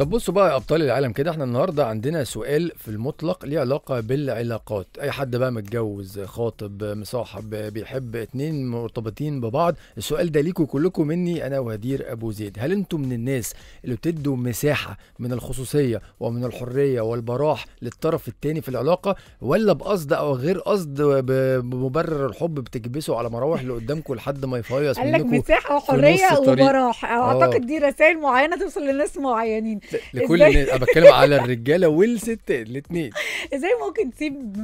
طب بصوا بقى يا ابطال العالم كده احنا النهارده عندنا سؤال في المطلق ليه علاقه بالعلاقات اي حد بقى متجوز خاطب مصاحب بيحب اتنين مرتبطين ببعض السؤال ده ليكم كلكم مني انا وهدير ابو زيد هل انتم من الناس اللي بتدوا مساحه من الخصوصيه ومن الحريه والبراح للطرف الثاني في العلاقه ولا بقصد او غير قصد بمبرر الحب بتكبسوا على مراوح اللي قدامكم لحد ما يفيص منكم قال لك مساحه وحريه وبراح اعتقد آه. دي رسائل معينه توصل لناس معينين لكل انا بتكلم على الرجاله والستات الاثنين ازاي ممكن تسيب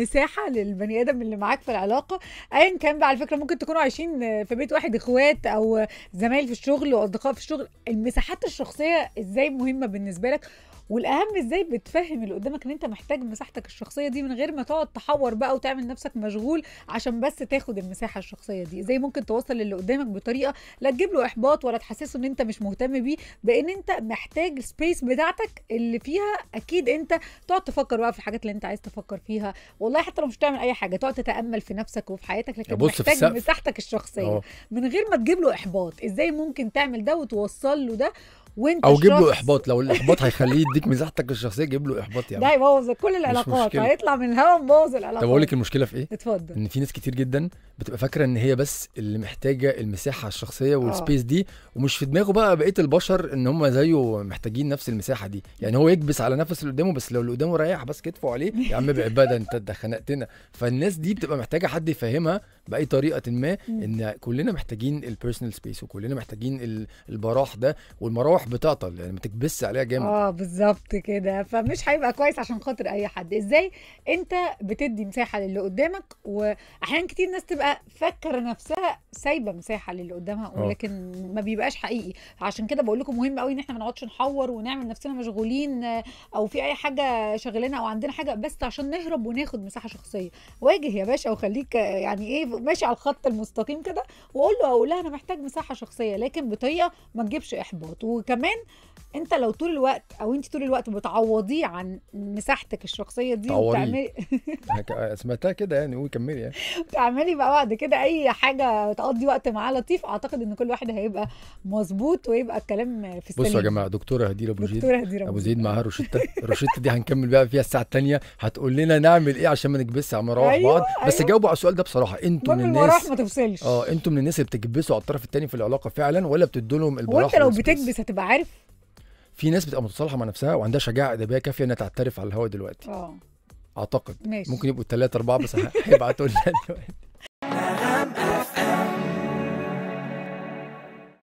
مساحه للبني ادم اللي معاك في العلاقه ايا كان بقى على فكره ممكن تكونوا عايشين في بيت واحد اخوات او زمايل في الشغل واصدقاء في الشغل المساحات الشخصيه ازاي مهمه بالنسبه لك والاهم ازاي بتفهم اللي قدامك ان انت محتاج مساحتك الشخصيه دي من غير ما تقعد تحور بقى وتعمل نفسك مشغول عشان بس تاخد المساحه الشخصيه دي ازاي ممكن توصل للي قدامك بطريقه لا تجيب له احباط ولا تحسسه ان انت مش مهتم بيه بان انت محتاج السبيس بتاعتك اللي فيها اكيد انت تقعد تفكر بقى في الحاجات اللي انت عايز تفكر فيها والله حتى لو مش تعمل اي حاجه تقعد تتامل في نفسك وفي حياتك لكن محتاج مساحتك الشخصيه أوه. من غير ما تجيب له احباط ازاي ممكن تعمل ده وتوصل له ده وانت او جيب له احباط لو الاحباط هيخليه يديك مزاحتك الشخصيه جيب له احباط يعني ده يبوظ كل العلاقات هيطلع من الهوا مبوظ العلاقات طب اقول لك المشكله في ايه؟ اتفضل ان في ناس كتير جدا بتبقى فاكره ان هي بس اللي محتاجه المساحه الشخصيه آه. والسبيس دي ومش في دماغه بقى بقيه البشر ان هم زيه محتاجين نفس المساحه دي يعني هو يكبس على نفس اللي قدامه بس لو اللي قدامه رايح بس كتفه عليه يا عم ابعد بقى ده انت اتخنقتنا فالناس دي بتبقى محتاجه حد يفهمها باي طريقه ما ان كلنا محتاجين البيرسونال سبيس وكلنا محتاجين البراح ده والمراوح بتعطل يعني ما تكبس عليها جامد اه بالظبط كده فمش هيبقى كويس عشان خاطر اي حد ازاي انت بتدي مساحه للي قدامك واحيانا كتير ناس تبقى فاكره نفسها سايبه مساحه للي قدامها آه. ولكن ما بيبقاش حقيقي عشان كده بقول لكم مهم قوي ان احنا ما نقعدش نحور ونعمل نفسنا مشغولين او في اي حاجه شغلنا او عندنا حاجه بس عشان نهرب وناخد مساحه شخصيه واجه يا باشا وخليك يعني ايه ماشي على الخط المستقيم كده وقول له اقول انا محتاج مساحه شخصيه لكن بطريقه ما تجيبش احباط وكمان كمان انت لو طول الوقت او انت طول الوقت بتعوضيه عن مساحتك الشخصيه دي بتعملي سمعتها كده يعني قولي كملي يعني بتعملي بقى بعد كده اي حاجه تقضي وقت معاه لطيف اعتقد ان كل واحد هيبقى مظبوط ويبقى الكلام في السليم بصوا يا جماعه دكتوره هديره ابو زيد دكتوره ابو زيد معاها روشته الروشته دي هنكمل بقى فيها الساعه الثانيه هتقول لنا نعمل ايه عشان ما نكبسش على مراوح أيوة بعض بس أيوة. جاوبوا على السؤال ده بصراحه انتوا من الناس ما تفصلش اه انتوا من الناس اللي بتكبسوا على الطرف الثاني في العلاقه فعلا ولا بتدوا لهم البراحه وانت لو بتكبس هتبقى عارف في ناس بتبقى متصالحه مع نفسها وعندها شجاعه ادبيه كافيه انها تعترف على الهواء دلوقتي اه اعتقد ماشي. ممكن يبقوا ثلاثة اربعه بس هيبعتوا لنا دلوقتي